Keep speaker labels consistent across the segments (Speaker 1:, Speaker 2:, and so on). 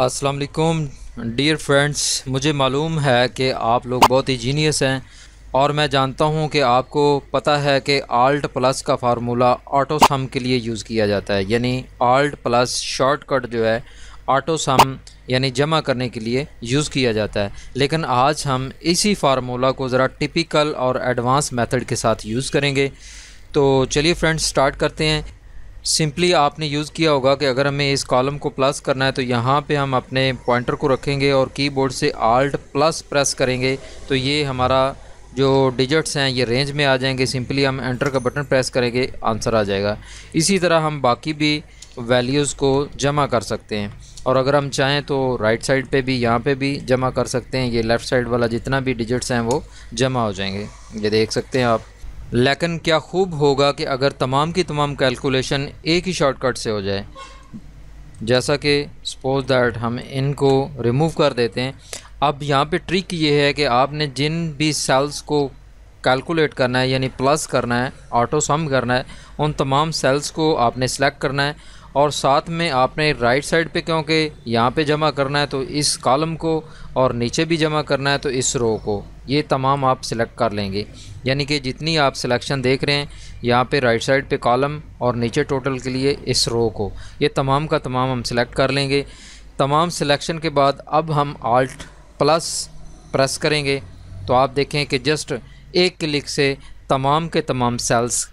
Speaker 1: असलकुम dear friends मुझे मालूम है कि आप लोग बहुत ही जीनियस हैं और मैं जानता हूं कि आपको पता है कि आल्ट प्लस का फार्मूला ऑटो सम के लिए यूज़ किया जाता है यानी आल्ट प्लस शॉर्टकट जो है ऑटो सम यानी जमा करने के लिए यूज़ किया जाता है लेकिन आज हम इसी फार्मूला को ज़रा टिपिकल और एडवांस मेथड के साथ यूज़ करेंगे तो चलिए फ्रेंड्स स्टार्ट करते हैं सिंपली आपने यूज़ किया होगा कि अगर हमें इस कॉलम को प्लस करना है तो यहाँ पे हम अपने पॉइंटर को रखेंगे और कीबोर्ड से आल्ट प्लस प्रेस करेंगे तो ये हमारा जो डिजिट्स हैं ये रेंज में आ जाएंगे सिंपली हम एंटर का बटन प्रेस करेंगे आंसर आ जाएगा इसी तरह हम बाकी भी वैल्यूज़ को जमा कर सकते हैं और अगर हम चाहें तो राइट साइड पे भी यहाँ पे भी जमा कर सकते हैं ये लेफ़्ट साइड वाला जितना भी डिजिट्स हैं वो जमा हो जाएंगे ये देख सकते हैं आप लेकिन क्या खूब होगा कि अगर तमाम की तमाम कैलकुलेशन एक ही शॉर्टकट से हो जाए जैसा कि सपोज दैट हम इनको रिमूव कर देते हैं अब यहाँ पे ट्रिक ये है कि आपने जिन भी सेल्स को कैलकुलेट करना है यानी प्लस करना है ऑटो सम करना है उन तमाम सेल्स को आपने सेलेक्ट करना है और साथ में आपने राइट साइड पे क्योंकि यहाँ पे जमा करना है तो इस कॉलम को और नीचे भी जमा करना है तो इस रो को ये तमाम आप सिलेक्ट कर लेंगे यानी कि जितनी आप सिलेक्शन देख रहे हैं यहाँ पे राइट साइड पे कॉलम और नीचे टोटल के लिए इस रो को ये तमाम का तमाम हम सिलेक्ट कर लेंगे तमाम सिलेक्शन के बाद अब हम आल्ट प्लस प्रेस करेंगे तो आप देखें कि जस्ट एक क्लिक से तमाम के तमाम सेल्स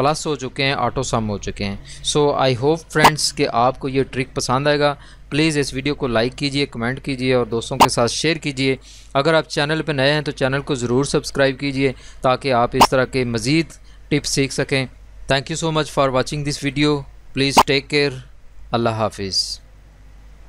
Speaker 1: प्लस हो चुके हैं ऑटो सम हो चुके हैं सो आई होप फ्रेंड्स कि आपको ये ट्रिक पसंद आएगा प्लीज़ इस वीडियो को लाइक कीजिए कमेंट कीजिए और दोस्तों के साथ शेयर कीजिए अगर आप चैनल पर नए हैं तो चैनल को ज़रूर सब्सक्राइब कीजिए ताकि आप इस तरह के मज़ीद टिप्स सीख सकें thank you so much for watching this video please take care अल्लाह हाफिज़